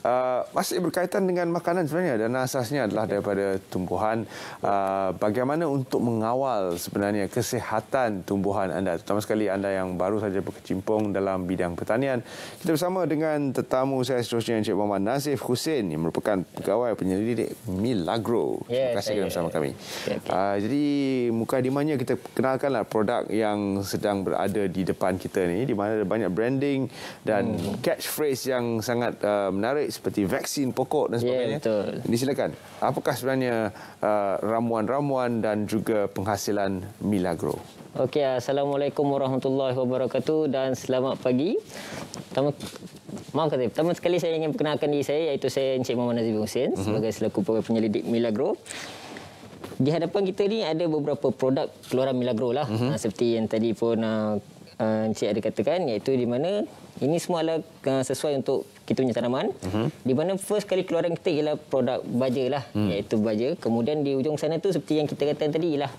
Uh, masih berkaitan dengan makanan sebenarnya dan asasnya adalah daripada tumbuhan uh, bagaimana untuk mengawal sebenarnya kesihatan tumbuhan anda terutama sekali anda yang baru saja berkecimpung dalam bidang pertanian kita bersama dengan tetamu saya seterusnya Encik Muhammad Nazif Hussein yang merupakan pegawai penyelidik Milagro terima kasih kerana bersama eh, kami eh, uh, jadi muka di kita kenalkanlah produk yang sedang berada di depan kita ini. di mana ada banyak branding dan hmm. catchphrase yang sangat uh, menarik seperti vaksin pokok dan ya, sebagainya. Ya, betul. Silakan. Apakah sebenarnya uh, ramuan-ramuan dan juga penghasilan Milagro? Okey, assalamualaikum warahmatullahi wabarakatuh dan selamat pagi. Pertama Maaf kata, pertama sekali saya ingin perkenalkan diri saya iaitu saya Encik Muhammad Nazib Hussein mhm. sebagai selaku pegawai penyelidik Milagro. Di hadapan kita ni ada beberapa produk keluaran Milagro lah. Uh-huh. Seperti yang tadi pun uh, Ah, Encik ada katakan iaitu di mana ini semua adalah ah, sesuai untuk kita punya tanaman. Uh-huh. Di mana first kali keluaran kita ialah produk baja lah, uh-huh. iaitu baja. Kemudian di ujung sana tu seperti yang kita katakan tadi ialah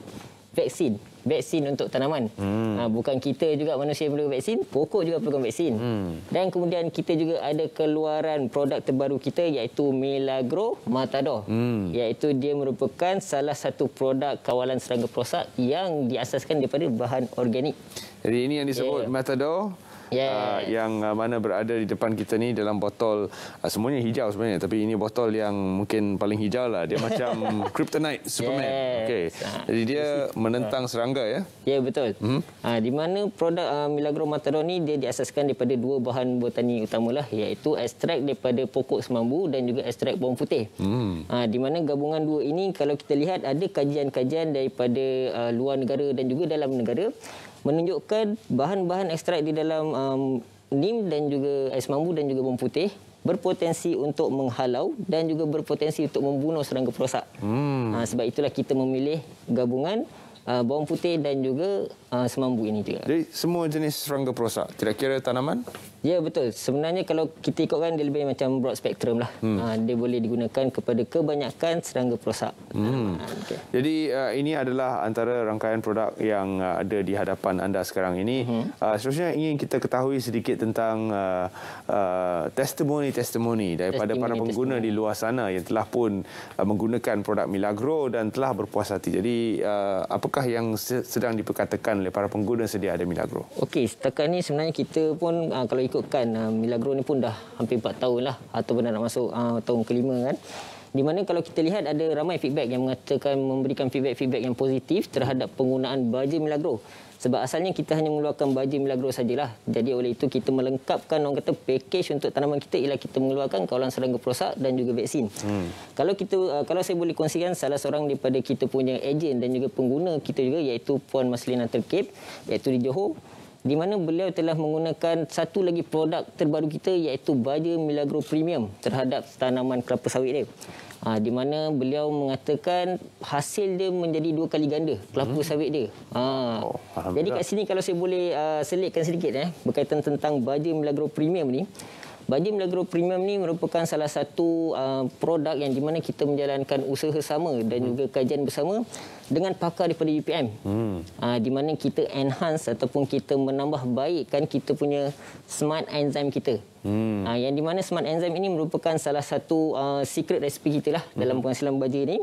vaksin vaksin untuk tanaman. Hmm. Ha, bukan kita juga manusia perlu vaksin, pokok juga perlu vaksin. Hmm. Dan kemudian kita juga ada keluaran produk terbaru kita iaitu Milagro Matador. Hmm. Iaitu dia merupakan salah satu produk kawalan serangga perosak yang diasaskan daripada bahan organik. Jadi ini yang disebut yeah. Matador. Ah, yes. uh, yang uh, mana berada di depan kita ni dalam botol uh, semuanya hijau sebenarnya tapi ini botol yang mungkin paling hijau lah dia macam kryptonite superman yes. okey jadi dia menentang serangga ya ya yeah, betul hmm? uh, di mana produk uh, milagro mataron ni dia diasaskan daripada dua bahan botani utamalah iaitu ekstrak daripada pokok semambu dan juga ekstrak bawang putih hmm. uh, di mana gabungan dua ini kalau kita lihat ada kajian-kajian daripada uh, luar negara dan juga dalam negara menunjukkan bahan-bahan ekstrak di dalam um, nim dan juga ais mambu dan juga bawang putih berpotensi untuk menghalau dan juga berpotensi untuk membunuh serangga perosak. Hmm. Ha, sebab itulah kita memilih gabungan Uh, bawang putih dan juga uh, semambu ini juga. Jadi semua jenis serangga perosak, kira kira tanaman? Ya betul. Sebenarnya kalau kita ikutkan dia lebih macam broad spectrum lah. Hmm. Uh, dia boleh digunakan kepada kebanyakan serangga perosak. Hmm. Ah, okay. Jadi uh, ini adalah antara rangkaian produk yang uh, ada di hadapan anda sekarang ini. Hmm. Uh, seterusnya ingin kita ketahui sedikit tentang testimoni-testimoni uh, uh, daripada testimony, para pengguna testimony. di luar sana yang telah pun uh, menggunakan produk Milagro dan telah berpuas hati. Jadi uh, apa apakah yang sedang diperkatakan oleh para pengguna sedia ada Milagro? Okey, setakat ini sebenarnya kita pun ah, kalau ikutkan ah, Milagro ni pun dah hampir 4 tahun lah atau benar nak masuk ah, tahun kelima kan. Di mana kalau kita lihat ada ramai feedback yang mengatakan memberikan feedback-feedback yang positif terhadap penggunaan baju Milagro. Sebab asalnya kita hanya mengeluarkan baju milagro sajalah. Jadi oleh itu kita melengkapkan orang kata package untuk tanaman kita ialah kita mengeluarkan kawalan serangga perosak dan juga vaksin. Hmm. Kalau kita eh, kalau saya boleh kongsikan salah seorang daripada kita punya ejen dan juga pengguna kita juga iaitu Puan Maslina Terkip iaitu di Johor di mana beliau telah menggunakan satu lagi produk terbaru kita iaitu baja Milagro Premium terhadap tanaman kelapa sawit dia. Ha, di mana beliau mengatakan hasil dia menjadi dua kali ganda kelapa hmm. sawit dia. Ha. Oh, jadi kat sini kalau saya boleh uh, selitkan sedikit eh berkaitan tentang baja Milagro Premium ni Baju Milagro Premium ni merupakan salah satu uh, produk yang di mana kita menjalankan usaha sama dan hmm. juga kajian bersama dengan pakar daripada UPM. Hmm. Uh, di mana kita enhance ataupun kita menambah baikkan kita punya smart enzyme kita. Hmm. Uh, yang di mana smart enzyme ini merupakan salah satu uh, secret recipe kita lah hmm. dalam penghasilan baju ini.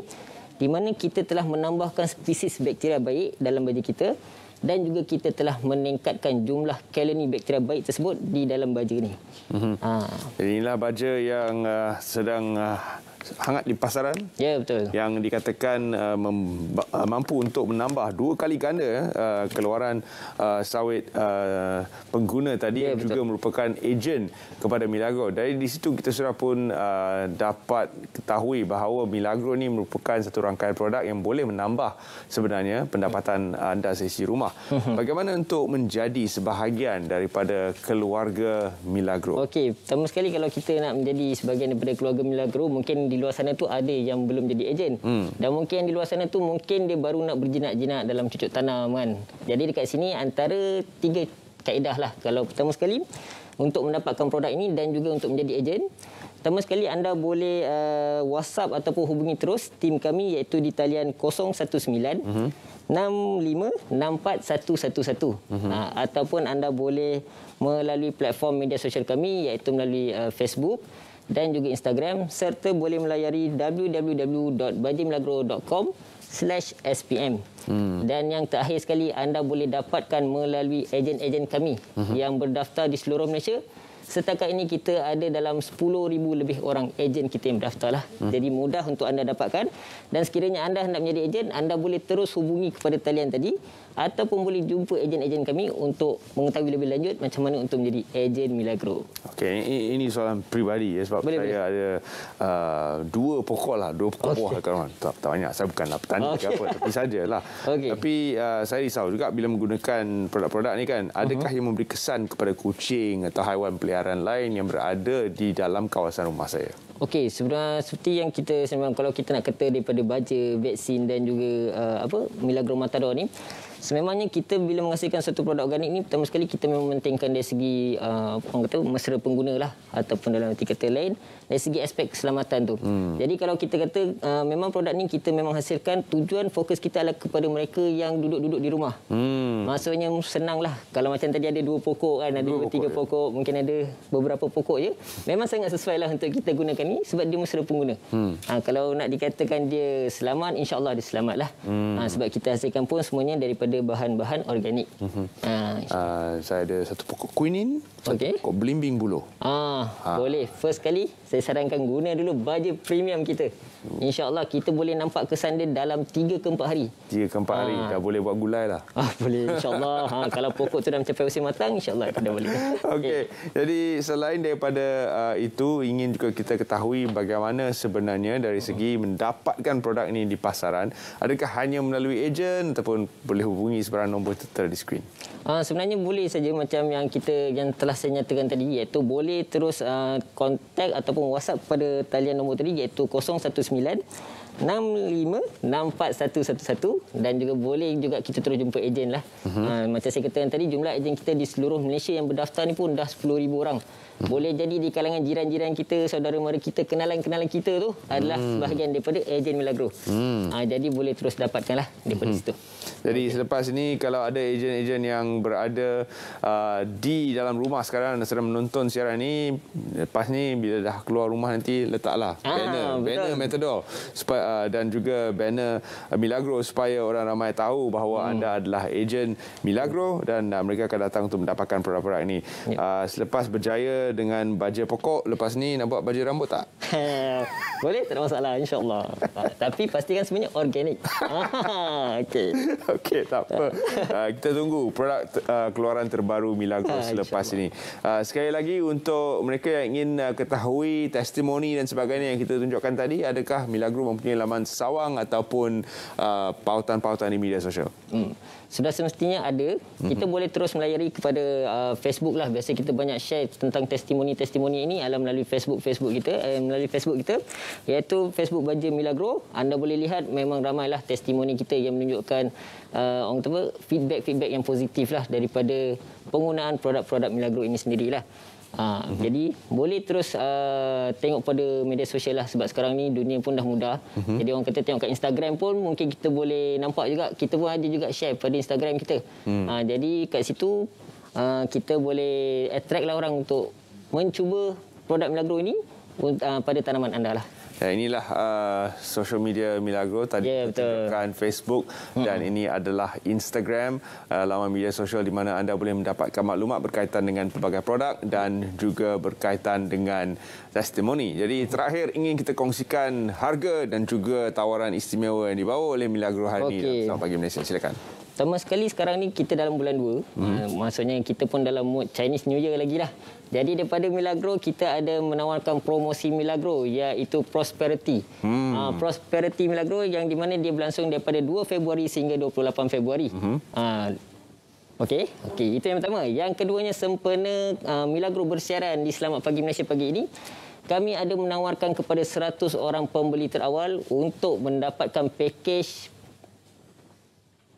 Di mana kita telah menambahkan spesies bakteria baik dalam baju kita dan juga kita telah meningkatkan jumlah kaloni bakteria baik tersebut di dalam baja ini. Mm-hmm. Ha. Inilah baja yang uh, sedang uh, hangat di pasaran. Ya yeah, betul. Yang dikatakan uh, uh, mampu untuk menambah dua kali ganda uh, keluaran uh, sawit uh, pengguna tadi yeah, juga merupakan ejen kepada Milagro. Dari di situ kita sudah pun uh, dapat ketahui bahawa Milagro ini merupakan satu rangkaian produk yang boleh menambah sebenarnya pendapatan anda sesi rumah. Bagaimana untuk menjadi sebahagian daripada keluarga Milagro? Okey, pertama sekali kalau kita nak menjadi sebahagian daripada keluarga Milagro mungkin di luar sana tu ada yang belum jadi ejen. Hmm. Dan mungkin yang di luar sana tu mungkin dia baru nak berjinak-jinak dalam cucuk tanam kan. Jadi dekat sini antara tiga kaedah lah. Kalau pertama sekali untuk mendapatkan produk ini dan juga untuk menjadi ejen. Pertama sekali anda boleh uh, WhatsApp ataupun hubungi terus tim kami iaitu di talian 019 hmm. 6564111 mm-hmm. ha, ataupun anda boleh melalui platform media sosial kami iaitu melalui uh, Facebook dan juga Instagram serta boleh melayari www.bajimlagro.com slash SPM. Hmm. Dan yang terakhir sekali, anda boleh dapatkan melalui ejen-ejen kami uh yang berdaftar di seluruh Malaysia. Setakat ini kita ada dalam 10,000 lebih orang ejen kita yang berdaftar. Lah. Hmm. Jadi mudah untuk anda dapatkan. Dan sekiranya anda hendak menjadi ejen, anda boleh terus hubungi kepada talian tadi ataupun boleh jumpa ejen-ejen kami untuk mengetahui lebih lanjut macam mana untuk menjadi ejen Milagro. Okey, ini soalan peribadi ya, sebab boleh, saya boleh. ada uh, dua pokok lah, dua pokok okay. Lah, kawan. Tak, tak banyak, saya bukanlah petani okay. apa, tapi sajalah. Okay. Tapi uh, saya risau juga bila menggunakan produk-produk ni kan, adakah uh-huh. yang memberi kesan kepada kucing atau haiwan peliharaan lain yang berada di dalam kawasan rumah saya? Okey, sebenarnya seperti yang kita sebenarnya kalau kita nak kata daripada baca vaksin dan juga uh, apa Milagro Matador ni sememangnya kita bila menghasilkan satu produk organik ni pertama sekali kita memang mementingkan dari segi uh, orang kata mesra pengguna lah ataupun dalam arti kata lain dari segi aspek keselamatan tu hmm. jadi kalau kita kata uh, memang produk ni kita memang hasilkan tujuan fokus kita adalah kepada mereka yang duduk-duduk di rumah hmm. maksudnya senang lah kalau macam tadi ada dua pokok kan ada dua, tiga pokok, ya. pokok mungkin ada beberapa pokok ya, memang sangat sesuai lah untuk kita gunakan ni sebab dia mesra pengguna hmm. ha, kalau nak dikatakan dia selamat insyaAllah dia selamat lah hmm. ha, sebab kita hasilkan pun semuanya daripada kepada bahan-bahan organik. Mm-hmm. Ha, uh, saya ada satu pokok quinin, satu pokok belimbing buluh. Ah, ha. Boleh. First kali, saya sarankan guna dulu baju premium kita. Oh. InsyaAllah kita boleh nampak kesan dia dalam 3 ke 4 hari. 3 ke 4 ha. hari, ah. dah boleh buat gulai lah. Ah, boleh, insyaAllah. ha. Kalau pokok tu dah mencapai usia matang, insyaAllah kita boleh. okay. okay. Jadi selain daripada uh, itu, ingin juga kita ketahui bagaimana sebenarnya dari segi mendapatkan produk ini di pasaran. Adakah hanya melalui ejen ataupun boleh bunyi sebarang nombor tertera di skrin? Uh, ah, sebenarnya boleh saja macam yang kita yang telah saya nyatakan tadi iaitu boleh terus uh, contact ataupun WhatsApp pada talian nombor tadi iaitu 019 65411 dan juga boleh juga kita terus jumpa ejen lah. Uh-huh. Ha, macam saya kata yang tadi jumlah ejen kita di seluruh Malaysia yang berdaftar ni pun dah 10,000 orang. Mhm. Boleh jadi di kalangan jiran-jiran kita, saudara-mara kita, kenalan-kenalan kita tu adalah hmm. sebahagian daripada ejen Milagro. Hmm. Ha, jadi boleh terus dapatkan lah daripada hmm. situ. Jadi okay. selepas ini kalau ada ejen-ejen yang berada uh, di dalam rumah sekarang dan sedang menonton siaran ini, lepas ni bila dah keluar rumah nanti letaklah banner, ha, banner metador supaya uh, dan juga banner uh, Milagro supaya orang ramai tahu bahawa hmm. anda adalah ejen Milagro dan uh, mereka akan datang untuk mendapatkan produk-produk ini. Yep. Ya. Uh, selepas berjaya dengan baja pokok, lepas ni nak buat baja rambut tak? Boleh, tak ada masalah insyaAllah. Uh, tapi pastikan semuanya organik. Ah, okey. okay. tak apa. Uh, kita tunggu produk uh, keluaran terbaru Milagro ah, selepas ini. Uh, sekali lagi untuk mereka yang ingin uh, ketahui testimoni dan sebagainya yang kita tunjukkan tadi, adakah Milagro mempunyai ni laman Sawang ataupun uh, pautan-pautan di media sosial? Hmm. Sudah semestinya ada. Kita mm-hmm. boleh terus melayari kepada uh, Facebook lah. Biasa kita banyak share tentang testimoni-testimoni ini alam melalui Facebook-Facebook kita. Eh, melalui Facebook kita. Iaitu Facebook baju Milagro. Anda boleh lihat memang ramailah testimoni kita yang menunjukkan uh, orang tahu, feedback-feedback yang positif lah daripada penggunaan produk-produk Milagro ini sendirilah. Ha, mm -hmm. Jadi boleh terus uh, tengok pada media sosial lah sebab sekarang ni dunia pun dah mudah. Mm -hmm. Jadi orang kata tengok kat Instagram pun mungkin kita boleh nampak juga. Kita pun ada juga share pada Instagram kita. Mm. Ha, jadi kat situ uh, kita boleh attract lah orang untuk mencuba produk Milagro ini uh, pada tanaman anda lah. Ya inilah uh, social media Milagro tadi yeah, ya, tunjukkan Facebook mm-hmm. dan ini adalah Instagram uh, laman media sosial di mana anda boleh mendapatkan maklumat berkaitan dengan pelbagai produk dan juga berkaitan dengan testimoni. Jadi terakhir ingin kita kongsikan harga dan juga tawaran istimewa yang dibawa oleh Milagro hari okay. ini. Selamat pagi Malaysia. Silakan. Pertama sekali sekarang ni kita dalam bulan 2. Hmm. Uh, maksudnya kita pun dalam mood Chinese New Year lagi lah. Jadi daripada Milagro kita ada menawarkan promosi Milagro iaitu Prosperity. Hmm. Uh, Prosperity Milagro yang di mana dia berlangsung daripada 2 Februari sehingga 28 Februari. Hmm. Uh, Okey, okey. Itu yang pertama. Yang keduanya sempena uh, Milagro bersiaran di Selamat Pagi Malaysia pagi ini. Kami ada menawarkan kepada 100 orang pembeli terawal untuk mendapatkan package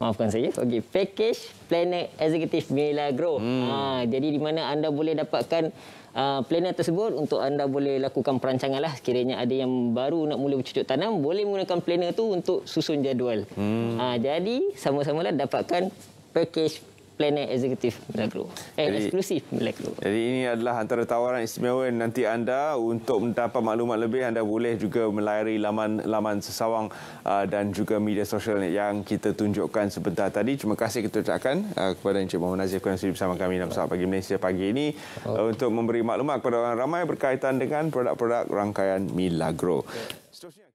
maafkan saya. Okey, package Planet Executive Milagro. Hmm. Ha, jadi di mana anda boleh dapatkan uh, planet tersebut untuk anda boleh lakukan perancangan lah. Sekiranya ada yang baru nak mula bercucuk tanam, boleh menggunakan planet tu untuk susun jadual. Hmm. Ha, jadi sama-samalah dapatkan package planet eksekutif Milagro. Eh, jadi, eksklusif Milagro. Jadi ini adalah antara tawaran istimewa nanti anda untuk mendapat maklumat lebih anda boleh juga melayari laman-laman sesawang uh, dan juga media sosial yang kita tunjukkan sebentar tadi. Terima kasih kita ucapkan uh, kepada Encik Muhammad Nazif yang sudah bersama kami dalam Sabah Pagi Malaysia pagi ini oh. uh, untuk memberi maklumat kepada orang ramai berkaitan dengan produk-produk rangkaian Milagro. Ya. Seterusnya.